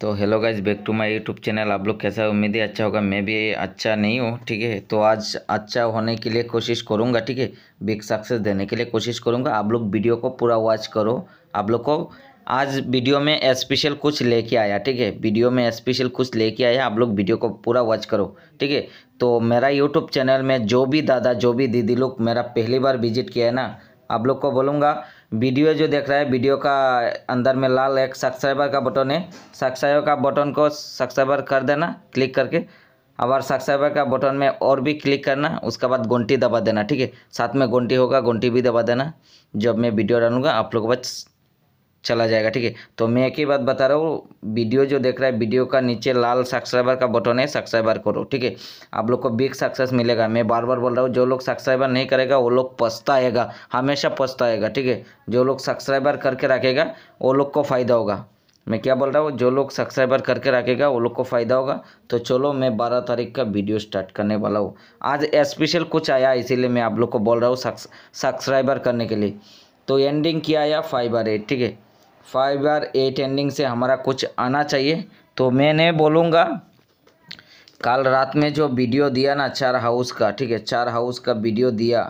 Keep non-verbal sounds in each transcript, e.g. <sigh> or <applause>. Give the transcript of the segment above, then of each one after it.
तो hello guys back to my YouTube channel आप लोग कैसा उम्मीद है अच्छा होगा मैं भी अच्छा नहीं हूँ ठीक है तो आज अच्छा होने के लिए कोशिश करूँगा ठीक है बिग सक्सेस देने के लिए कोशिश करूँगा आप लोग वीडियो को पूरा वॉच करो आप लोग को आज वीडियो में स्पेशल कुछ लेके आया ठीक है वीडियो में स्पेशल कुछ लेके आया आप लोग वीडियो को पूरा वॉच करो ठीक है तो मेरा यूट्यूब चैनल में जो भी दादा जो भी दीदी लोग मेरा पहली बार विजिट किया है ना आप लोग को बोलूँगा वीडियो जो देख रहा है वीडियो का अंदर में लाल एक सब्सक्राइबर का बटन है सब्सक्राइबर का बटन को सब्सक्राइबर कर देना क्लिक करके और सब्सक्राइबर का बटन में और भी क्लिक करना उसके बाद घंटी दबा देना ठीक है साथ में घंटी होगा घंटी भी दबा देना जब मैं वीडियो डालूंगा आप लोग बस चला जाएगा ठीक है तो मैं एक ही बात बता रहा हूँ वीडियो जो देख रहा है वीडियो का नीचे लाल सब्सक्राइबर का बटन है सब्सक्राइबर करो ठीक है आप लोग को बिग सक्सेस मिलेगा मैं बार बार बोल रहा हूँ जो लोग सब्सक्राइबर नहीं करेगा वो लोग पछताएगा हमेशा पछताएगा ठीक है जो लोग सब्सक्राइबर करके रखेगा वो लोग को फ़ायदा होगा मैं क्या बोल रहा हूँ जो लोग सब्सक्राइबर करके रखेगा वो लोग को फ़ायदा होगा तो चलो मैं बारह तारीख का वीडियो स्टार्ट करने वाला हूँ आज स्पेशल कुछ आया इसीलिए मैं आप लोग को बोल रहा हूँ सब्सक्राइबर करने के लिए तो एंडिंग किया आया फाइबर एट ठीक है फाइव आर एट एंडिंग से हमारा कुछ आना चाहिए तो मैंने बोलूँगा कल रात में जो वीडियो दिया ना चार हाउस का ठीक है चार हाउस का वीडियो दिया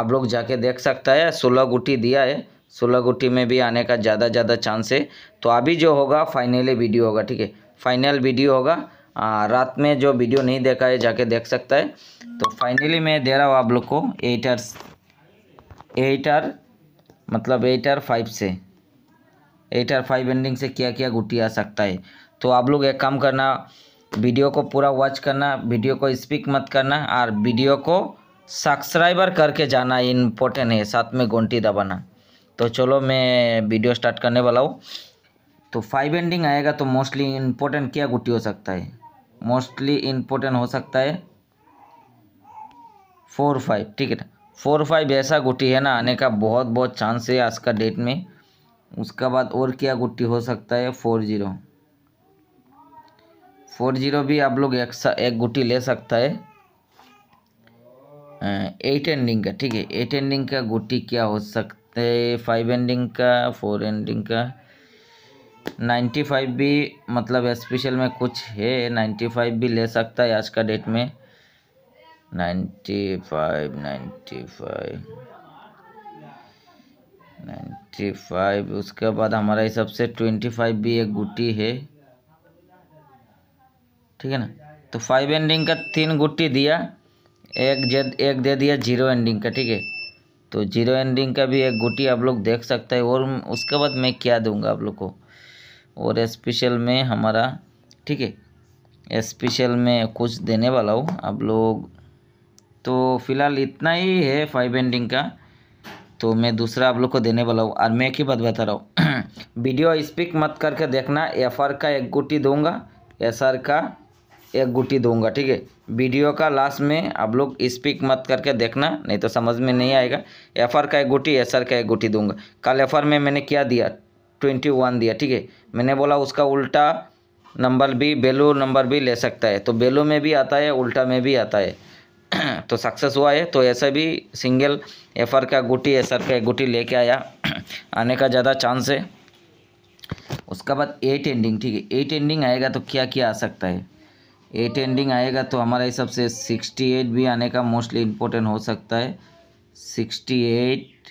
आप लोग जाके देख सकता है सोलह गुटी दिया है सोलह गुटी में भी आने का ज़्यादा ज़्यादा चांस है तो अभी जो होगा फाइनली वीडियो होगा ठीक है फाइनल वीडियो होगा आ, रात में जो वीडियो नहीं देखा है जाके देख सकता है तो फाइनली मैं दे रहा हूँ आप लोग को एट एटर मतलब एटर फाइव से एट आर फाइव एंडिंग से क्या क्या गुटी आ सकता है तो आप लोग एक काम करना वीडियो को पूरा वॉच करना वीडियो को स्पीक मत करना और वीडियो को सब्सक्राइबर करके जाना इम्पोर्टेंट है साथ में घंटी दबाना तो चलो मैं वीडियो स्टार्ट करने वाला हूँ तो फाइव एंडिंग आएगा तो मोस्टली इम्पोर्टेंट क्या गुटी हो सकता है मोस्टली इम्पोर्टेंट हो सकता है फोर फाइव ठीक है ना फोर फाइव ऐसा गुटी है ना आने का बहुत बहुत चांस है आज का डेट में उसका बाद और क्या गुट्टी हो सकता है फोर ज़ीरो फोर ज़ीरो भी आप लोग एक एक गुट्टी ले सकता है एट एंडिंग का ठीक है एट एंडिंग का गुट्टी क्या हो सकता है फाइव एंडिंग का फोर एंडिंग का नाइन्टी फाइव भी मतलब स्पेशल में कुछ है नाइन्टी फाइव भी ले सकता है आज का डेट में ninety five ninety five ninety five उसके बाद हमारा हिसाब से ट्वेंटी फाइव भी एक गुटी है ठीक है ना तो फाइव एंडिंग का तीन गुटी दिया एक जे एक दे दिया जीरो एंडिंग का ठीक है तो जीरो एंडिंग का भी एक गुटी आप लोग देख सकते हैं और उसके बाद मैं क्या दूंगा आप लोग को और स्पेशल में हमारा ठीक है स्पेशल में कुछ देने वाला हूँ आप लोग तो फिलहाल इतना ही है फाइव एंडिंग का तो मैं दूसरा आप लोग को देने वाला हूँ और मैं एक ही बात बता रहा हूँ <clears throat> वीडियो स्पीक मत करके देखना एफ आर का एक गुटी दूंगा एस आर का एक गुटी दूंगा ठीक है वीडियो का लास्ट में आप लोग स्पीक मत करके देखना नहीं तो समझ में नहीं आएगा एफ आर का एक गुटी एस आर का एक गुटी दूंगा कल एफ आर में मैंने क्या दिया ट्वेंटी वन दिया ठीक है मैंने बोला उसका उल्टा नंबर भी बेलू नंबर भी ले सकता है तो बेलू में भी आता है उल्टा में भी आता है तो सक्सेस हुआ है तो ऐसे भी सिंगल एफ का गुटी एस का एक गुटी लेके आया <clears throat> आने का ज़्यादा चांस है उसका बाद एट एंडिंग ठीक है एट एंडिंग आएगा तो क्या क्या आ सकता है एट एंडिंग आएगा तो हमारे हिसाब से सिक्सटी एट भी आने का मोस्टली इम्पोर्टेंट हो सकता है sixty eight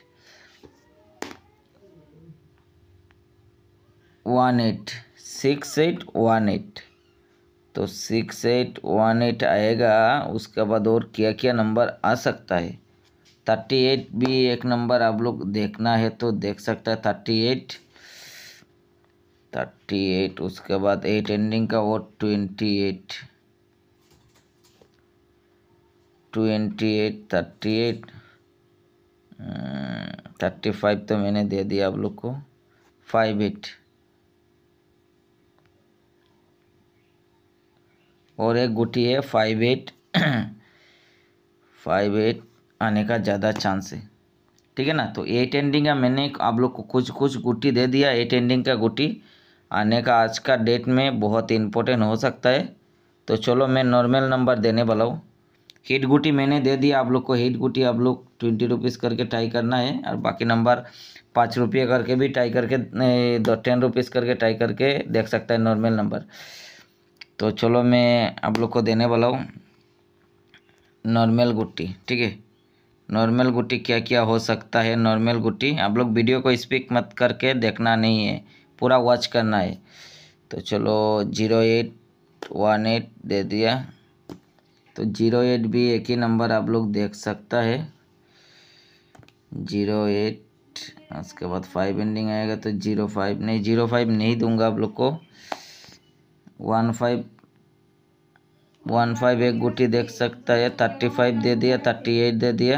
one eight six eight one eight तो सिक्स एट वन एट आएगा उसके बाद और क्या क्या नंबर आ सकता है थर्टी एट भी एक नंबर आप लोग देखना है तो देख सकता है थर्टी एट थर्टी एट उसके बाद एट एंडिंग का वो twenty eight twenty eight thirty eight um, thirty five तो मैंने दे दिया आप लोग को फाइव एट और एक गुटी है फाइव एट फाइव एट आने का ज़्यादा चांस है ठीक है ना तो एट एंडिंग का मैंने आप लोग को कुछ कुछ गुटी दे दिया एट एंडिंग का गुटी आने का आज का डेट में बहुत इम्पोर्टेंट हो सकता है तो चलो मैं नॉर्मल नंबर देने वाला हूँ हिट गुटी मैंने दे दिया आप लोग को हीट गुटी आप लोग ट्वेंटी रुपीज़ करके ट्राई करना है और बाकी नंबर पाँच रुपये करके भी ट्राई करके टेन रुपीज़ करके टाई करके देख सकता है नॉर्मल नंबर तो चलो मैं आप लोग को देने वाला हूँ नॉर्मल गुट्टी ठीक है नॉर्मल गुट्टी क्या क्या हो सकता है नॉर्मल गुट्टी आप लोग वीडियो को स्पीक मत करके देखना नहीं है पूरा वॉच करना है तो चलो जीरो एट वन एट दे दिया तो जीरो एट भी एक ही नंबर आप लोग देख सकता है जीरो एट उसके बाद फाइव एंडिंग आएगा तो जीरो फाइव नहीं जीरो फाइव नहीं दूंगा आप लोग को वन फाइव वन फाइव एक गुटी देख सकता है थर्टी फाइव दे दिया थर्टी एट दे दिया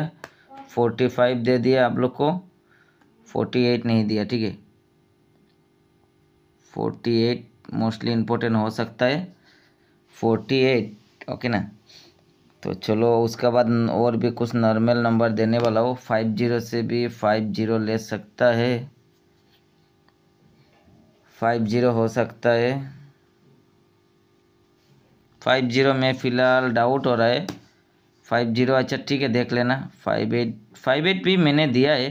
फोर्टी फाइव दे दिया आप लोग को फोर्टी एट नहीं दिया ठीक है फोर्टी एट मोस्टली इम्पोर्टेंट हो सकता है फोर्टी एट ओके ना तो चलो उसके बाद और भी कुछ नॉर्मल नंबर देने वाला हो फाइव जीरो से भी फाइव जीरो ले सकता है फाइव जीरो हो सकता है फाइव जीरो में फ़िलहाल डाउट हो रहा है फाइव जीरो अच्छा ठीक है देख लेना फाइव एट फाइव एट भी मैंने दिया है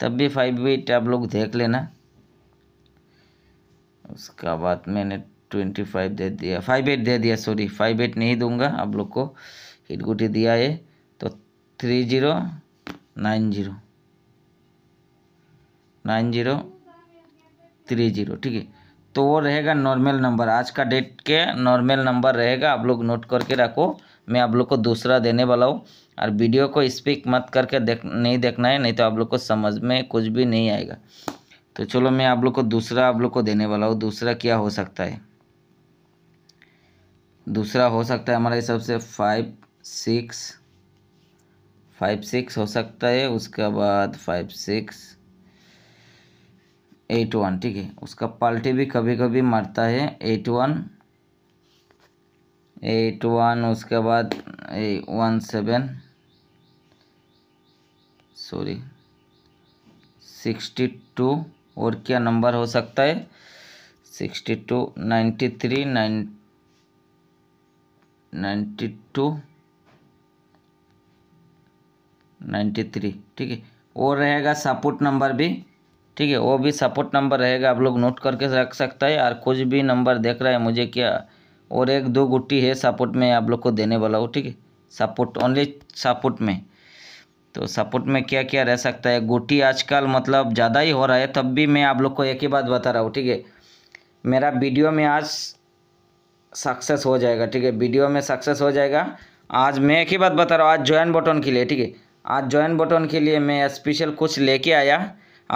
तब भी फाइव एट आप लोग देख लेना उसका बाद मैंने ट्वेंटी फाइव दे दिया फाइव एट दे दिया सॉरी फाइव एट नहीं दूंगा आप लोग को हिट गुटी दिया है तो three zero nine zero nine zero three zero ठीक है तो वो रहेगा नॉर्मल नंबर आज का डेट के नॉर्मल नंबर रहेगा आप लोग नोट करके रखो मैं आप लोग को दूसरा देने वाला हूँ और वीडियो को स्पीक मत करके देख नहीं देखना है नहीं तो आप लोग को समझ में कुछ भी नहीं आएगा तो चलो मैं आप लोग को दूसरा आप लोग को देने वाला हूँ दूसरा क्या हो सकता है दूसरा हो सकता है हमारे हिसाब से फाइव सिक्स फाइव सिक्स हो सकता है उसके बाद फाइव सिक्स एट वन ठीक है उसका पाल्टी भी कभी कभी मरता है एट वन एट वन उसके बाद one seven sorry sixty two और क्या नंबर हो सकता है sixty two ninety three nine ninety two ninety three ठीक है और रहेगा सपोर्ट नंबर भी ठीक है वो भी सपोर्ट नंबर रहेगा आप लोग नोट करके रख सकता है और कुछ भी नंबर देख रहा है मुझे क्या और एक दो गुट्टी है सपोर्ट में आप लोग को देने वाला हो ठीक है सपोर्ट ओनली सपोर्ट में तो सपोर्ट में क्या क्या रह सकता है गुट्टी आजकल मतलब ज़्यादा ही हो रहा है तब भी मैं आप लोग को एक ही बात बता रहा हूँ ठीक है मेरा वीडियो में आज सक्सेस हो जाएगा ठीक है वीडियो में सक्सेस हो जाएगा आज मैं एक ही बात बता रहा हूँ आज ज्वाइन बटन के लिए ठीक है आज ज्वाइन बटन के लिए मैं स्पेशल कुछ लेके आया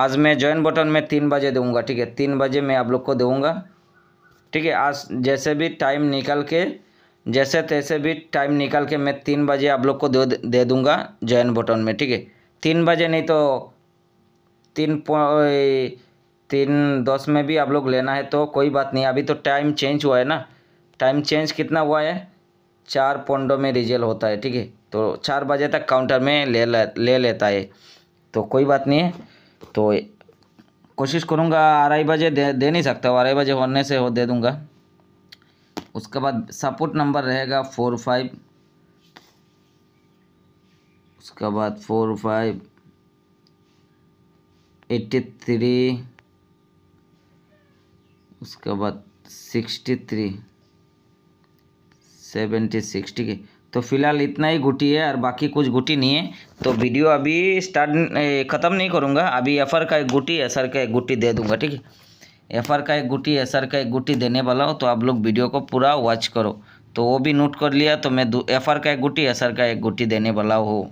आज मैं ज्वाइन बटन में तीन बजे दूंगा ठीक है तीन बजे मैं आप लोग को दूंगा ठीक है आज जैसे भी टाइम निकल के जैसे तैसे भी टाइम निकल के मैं तीन बजे आप लोग को दे दे दूँगा ज्वाइन बटन में ठीक है तीन बजे नहीं तो तीन तीन दस में भी आप लोग लेना है तो कोई बात नहीं अभी तो टाइम चेंज हुआ है ना टाइम चेंज कितना हुआ है चार पौंडों में रिजल होता है ठीक है तो चार बजे तक काउंटर में ले ले लेता है तो कोई बात नहीं है तो कोशिश करूँगा अढ़ाई बजे दे दे नहीं सकता हूँ अढ़ाई बजे होने से हो दे दूँगा उसके बाद सपोर्ट नंबर रहेगा फोर फाइव उसके बाद फोर फाइव एट्टी थ्री उसके बाद सिक्सटी थ्री सेवेंटी सिक्सटी के तो फिलहाल इतना ही गुटी है और बाकी कुछ गुटी नहीं है तो वीडियो अभी स्टार्ट ख़त्म नहीं करूँगा अभी एफ का एक है सर का एक गुटी दे दूँगा ठीक है एफ का एक है एस का एक गुटी देने वाला हूँ तो आप लोग वीडियो को पूरा वॉच करो तो वो भी नोट कर लिया तो मैं एफ का एक गुटी एस का एक गुटी देने वाला हूँ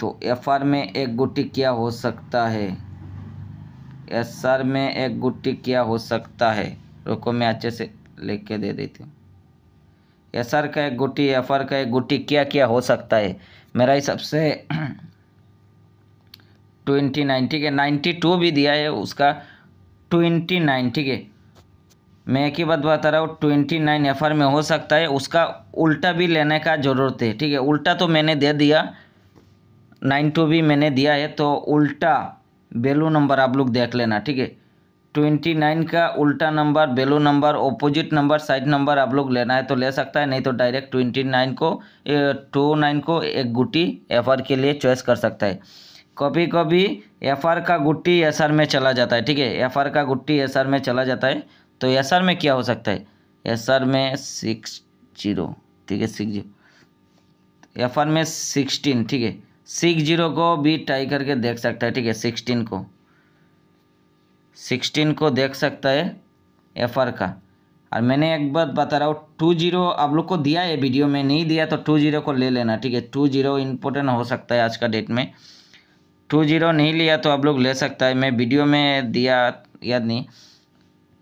तो एफ में एक गुटी क्या हो सकता है एस में एक गुटी क्या हो सकता है रुको मैं अच्छे से लिख के दे देती हूँ एसर का एक गुटी एफ आर का एक गुटी क्या क्या हो सकता है मेरा हिसाब से <clears throat> ट्वेंटी नाइन ठीक है नाइन्टी टू भी दिया है उसका ट्वेंटी नाइन ठीक है मैं एक ही बात बता रहा हूँ ट्वेंटी नाइन एफ आर में हो सकता है उसका उल्टा भी लेने का ज़रूरत है ठीक है उल्टा तो मैंने दे दिया नाइन टू भी मैंने दिया है तो उल्टा बेलू नंबर आप लोग देख लेना ठीक है ट्वेंटी नाइन का उल्टा number below number opposite number side number आप लोग लेना है तो ले सकता है नहीं तो डायरेक्ट ट्वेंटी नाइन को टू नाइन को एक गुटी एफ आर के लिए चॉइस कर सकता है कभी कभी एफ आर का गुट्टी एस आर में चला जाता है ठीक है एफ आर का गुट्टी एस आर में चला जाता है तो एस आर में क्या हो सकता है एस आर में सिक्स जीरो ठीक है सिक्स जीरो एफ आर में सिक्सटीन ठीक है सिक्स जीरो को भी ट्राई करके देख सकता है ठीक है सिक्सटीन को सिक्सटीन को देख सकता है एफ का और मैंने एक बात बता रहा हूँ टू जीरो आप लोग को दिया है वीडियो में नहीं दिया तो टू जीरो को ले लेना ठीक है टू जीरो इम्पोर्टेंट हो सकता है आज का डेट में टू जीरो नहीं लिया तो आप लोग ले सकता है मैं वीडियो में दिया याद नहीं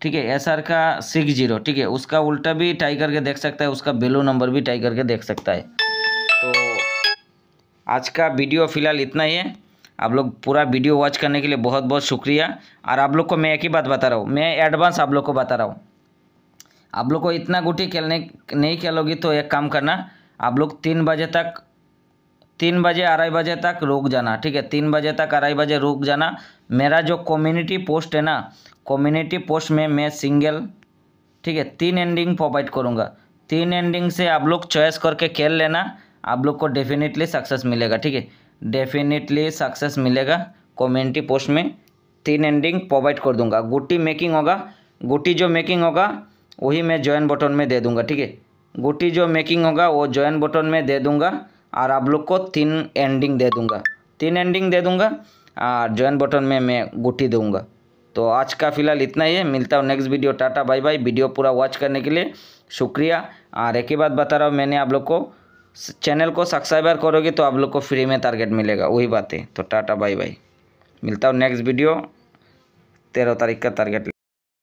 ठीक है एस आर का सिक्स जीरो ठीक है उसका उल्टा भी टाई करके देख सकता है उसका बेलो नंबर भी टाई करके देख सकता है तो आज का वीडियो फ़िलहाल इतना ही है आप लोग पूरा वीडियो वॉच करने के लिए बहुत बहुत शुक्रिया और आप लोग को मैं एक ही बात बता रहा हूँ मैं एडवांस आप लोग को बता रहा हूँ आप लोग को इतना गुटी खेलने नहीं खेलोगी तो एक काम करना आप लोग तीन बजे तक तीन बजे अढ़ाई बजे तक रुक जाना ठीक है तीन बजे तक अढ़ाई बजे रुक जाना मेरा जो कम्युनिटी पोस्ट है ना कम्युनिटी पोस्ट में मैं सिंगल ठीक है तीन एंडिंग प्रोवाइड करूँगा तीन एंडिंग से आप लोग चॉइस करके खेल लेना आप लोग को डेफिनेटली सक्सेस मिलेगा ठीक है डेफिनेटली सक्सेस मिलेगा कॉमेंट्री पोस्ट में तीन एंडिंग प्रोवाइड कर दूंगा गुट्टी मेकिंग होगा गुट्टी जो मेकिंग होगा वही मैं ज्वाइन बटन में दे दूंगा ठीक है गुट्टी जो मेकिंग होगा वो ज्वाइन बटन में दे दूंगा और आप लोग को तीन एंडिंग दे दूंगा तीन एंडिंग दे दूंगा और ज्वाइन बटन में मैं गुट्टी दूंगा तो आज का फिलहाल इतना ही है मिलता हूँ next video tata bye bye video पूरा वॉच करने के लिए शुक्रिया और एक ही बात बता रहा हूँ मैंने आप लोग को चैनल को सब्सक्राइबर करोगे तो आप लोग को फ्री में टारगेट मिलेगा वही बात है तो टाटा बाय बाय मिलता हूँ नेक्स्ट वीडियो तेरह तारीख का टारगेट